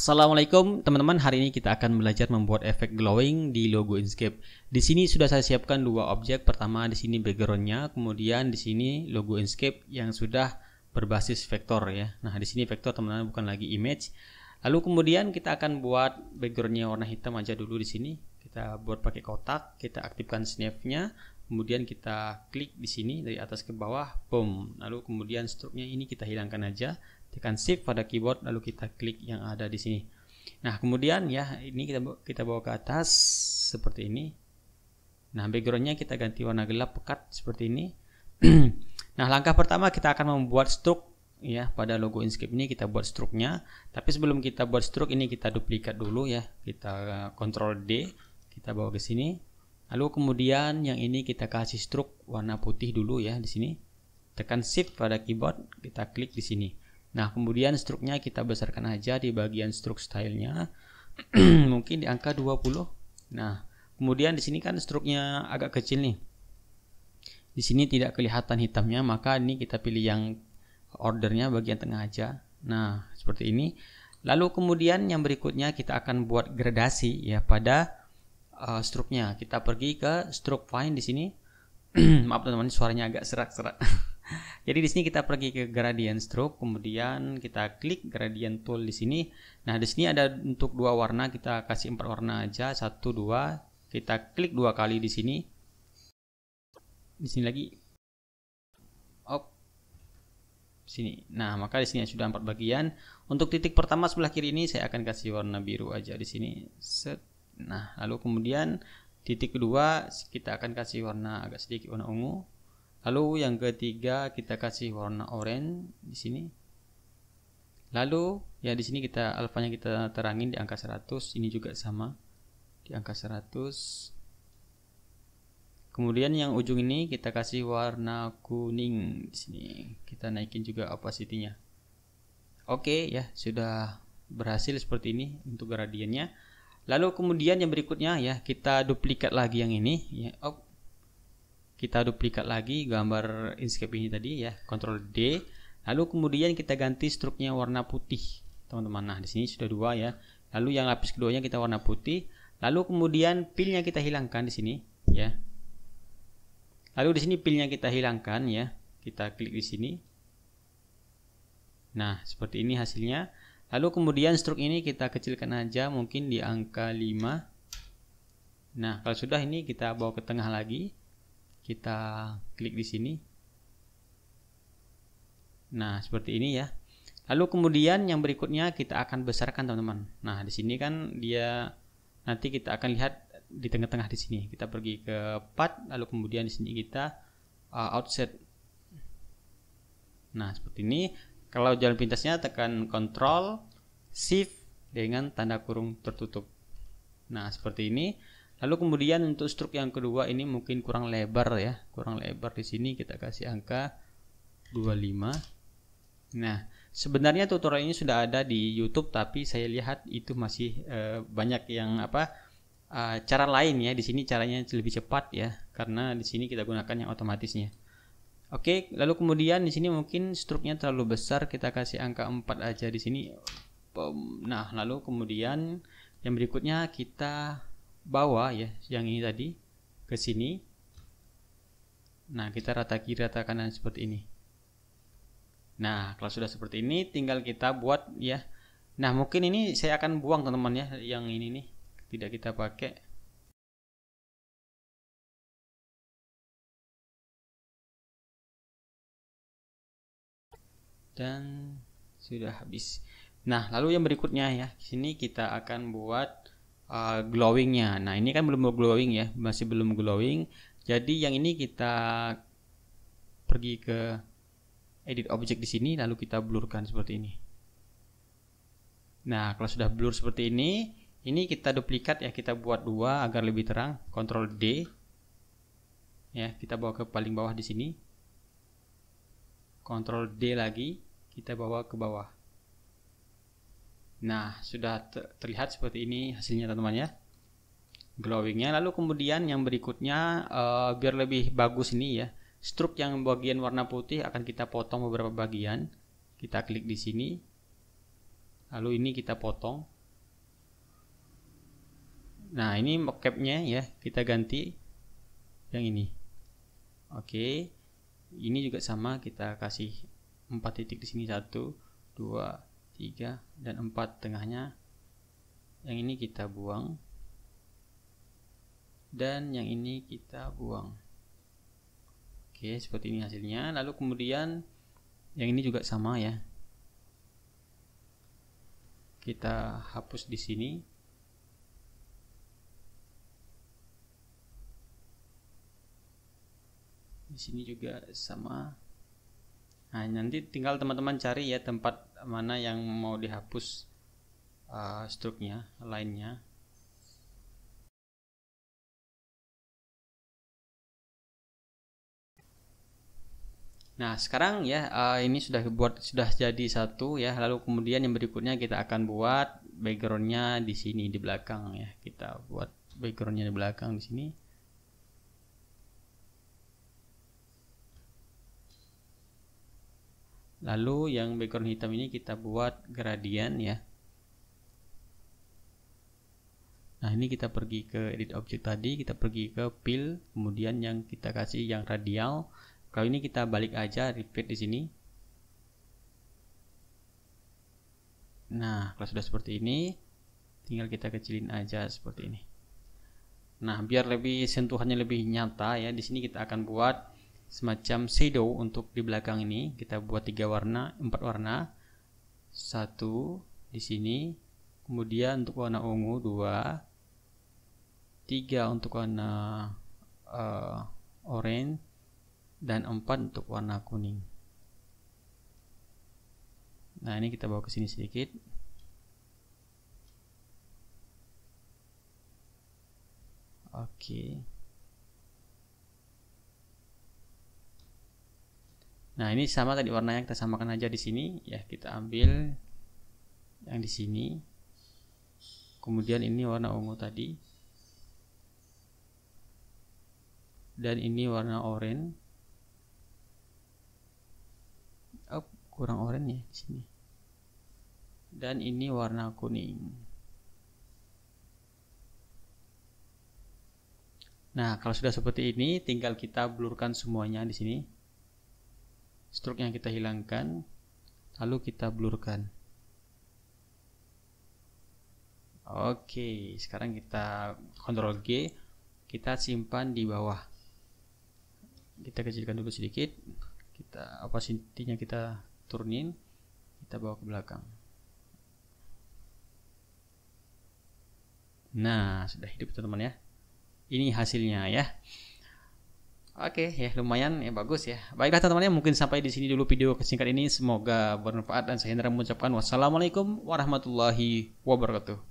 Assalamualaikum teman-teman, hari ini kita akan belajar membuat efek glowing di logo Inkscape. Di sini sudah saya siapkan dua objek, pertama di sini backgroundnya, kemudian di sini logo Inkscape yang sudah berbasis vektor ya. Nah di sini vektor teman-teman bukan lagi image. Lalu kemudian kita akan buat backgroundnya warna hitam aja dulu di sini. Kita buat pakai kotak, kita aktifkan snapnya, nya kemudian kita klik di sini dari atas ke bawah boom lalu kemudian struknya ini kita hilangkan aja tekan shift pada keyboard lalu kita klik yang ada di sini nah kemudian ya ini kita kita bawa ke atas seperti ini nah backgroundnya kita ganti warna gelap pekat seperti ini nah langkah pertama kita akan membuat struk ya pada logo Inkscape ini kita buat struknya. tapi sebelum kita buat struk ini kita duplikat dulu ya kita kontrol eh, D kita bawa ke sini Lalu kemudian yang ini kita kasih stroke warna putih dulu ya di sini. Tekan shift pada keyboard, kita klik di sini. Nah, kemudian stroke-nya kita besarkan aja di bagian stroke stylenya. Mungkin di angka 20. Nah, kemudian di sini kan stroke-nya agak kecil nih. Di sini tidak kelihatan hitamnya, maka ini kita pilih yang ordernya bagian tengah aja. Nah, seperti ini. Lalu kemudian yang berikutnya kita akan buat gradasi ya pada uh, stroke-nya. Kita pergi ke stroke find di sini. Maaf teman-teman, suaranya agak serak-serak. Jadi di sini kita pergi ke gradient stroke, kemudian kita klik gradient tool di sini. Nah, di sini ada untuk dua warna, kita kasih empat warna aja, satu, dua. Kita klik dua kali di sini. Di sini lagi. Op. Sini. Nah, maka di sini sudah empat bagian. Untuk titik pertama sebelah kiri ini saya akan kasih warna biru aja di sini. Set Nah, lalu kemudian titik kedua kita akan kasih warna agak sedikit warna ungu. Lalu yang ketiga kita kasih warna orange di sini. Lalu ya di sini kita alfanya kita terangin di angka 100, ini juga sama di angka 100. Kemudian yang ujung ini kita kasih warna kuning di sini. Kita naikin juga opacity-nya. Oke ya, sudah berhasil seperti ini untuk gradiennya. Lalu kemudian yang berikutnya ya kita duplikat lagi yang ini ya. Oh, kita duplikat lagi gambar inscape ini tadi ya, Ctrl D. Lalu kemudian kita ganti struknya warna putih, teman-teman. Nah, di sini sudah dua ya. Lalu yang lapis keduanya kita warna putih. Lalu kemudian pilnya kita hilangkan di sini ya. Lalu di sini pilnya kita hilangkan ya. Kita klik di sini. Nah, seperti ini hasilnya. Lalu kemudian struk ini kita kecilkan aja mungkin di angka 5. Nah, kalau sudah ini kita bawa ke tengah lagi. Kita klik di sini. Nah, seperti ini ya. Lalu kemudian yang berikutnya kita akan besarkan teman-teman. Nah, di sini kan dia nanti kita akan lihat di tengah-tengah di sini. Kita pergi ke part lalu kemudian di sini kita uh, outset. Nah, seperti ini. Kalau jalan pintasnya tekan Ctrl Shift dengan tanda kurung tertutup. Nah, seperti ini. Lalu kemudian untuk struk yang kedua ini mungkin kurang lebar ya, kurang lebar di sini kita kasih angka 25. Nah, sebenarnya tutorial ini sudah ada di YouTube tapi saya lihat itu masih e, banyak yang apa e, cara lain ya. Di sini caranya lebih cepat ya karena di sini kita gunakan yang otomatisnya. Oke, lalu kemudian di sini mungkin struknya terlalu besar, kita kasih angka 4 aja di sini. Nah, lalu kemudian yang berikutnya kita bawa ya, yang ini tadi ke sini. Nah, kita rata kiri rata kanan seperti ini. Nah, kalau sudah seperti ini tinggal kita buat ya. Nah, mungkin ini saya akan buang teman-teman ya yang ini nih. Tidak kita pakai. dan sudah habis nah lalu yang berikutnya ya di sini kita akan buat uh, glowingnya nah ini kan belum glowing ya masih belum glowing jadi yang ini kita pergi ke edit object di sini lalu kita blurkan seperti ini nah kalau sudah blur seperti ini ini kita duplikat ya kita buat dua agar lebih terang Ctrl D ya kita bawa ke paling bawah di sini Ctrl D lagi, kita bawa ke bawah. Nah, sudah terlihat seperti ini hasilnya teman-teman ya. Glowingnya. Lalu kemudian yang berikutnya, uh, biar lebih bagus ini ya. struk yang bagian warna putih akan kita potong beberapa bagian. Kita klik di sini. Lalu ini kita potong. Nah, ini mocap-nya ya, kita ganti yang ini. Oke. Okay ini juga sama kita kasih 4 titik di sini satu dua tiga dan empat tengahnya yang ini kita buang dan yang ini kita buang oke seperti ini hasilnya lalu kemudian yang ini juga sama ya kita hapus di sini di sini juga sama nah nanti tinggal teman-teman cari ya tempat mana yang mau dihapus uh, struknya lainnya Nah, sekarang ya uh, ini sudah buat sudah jadi satu ya. Lalu kemudian yang berikutnya kita akan buat backgroundnya di sini di belakang ya. Kita buat backgroundnya di belakang di sini. lalu yang background hitam ini kita buat gradient ya nah ini kita pergi ke edit object tadi kita pergi ke fill kemudian yang kita kasih yang radial Kalau ini kita balik aja repeat di sini nah kalau sudah seperti ini tinggal kita kecilin aja seperti ini nah biar lebih sentuhannya lebih nyata ya di sini kita akan buat semacam shadow untuk di belakang ini kita buat tiga warna empat warna satu di sini kemudian untuk warna ungu dua tiga untuk warna uh, eh, orange dan empat untuk warna kuning nah ini kita bawa ke sini sedikit oke okay. Nah, ini sama tadi warna yang kita samakan aja di sini ya, kita ambil yang di sini. Kemudian ini warna ungu tadi. Dan ini warna oranye. Oh, kurang oranye ya di sini. Dan ini warna kuning. Nah, kalau sudah seperti ini, tinggal kita blurkan semuanya di sini stroke yang kita hilangkan lalu kita blurkan oke sekarang kita Ctrl G kita simpan di bawah kita kecilkan dulu sedikit kita apa sintinya kita turunin kita bawa ke belakang nah sudah hidup teman-teman ya ini hasilnya ya Oke, ya lumayan ya bagus ya. Baiklah teman-teman ya, mungkin sampai di sini dulu video kesingkat ini. Semoga bermanfaat dan saya Hendra mengucapkan wassalamualaikum warahmatullahi wabarakatuh.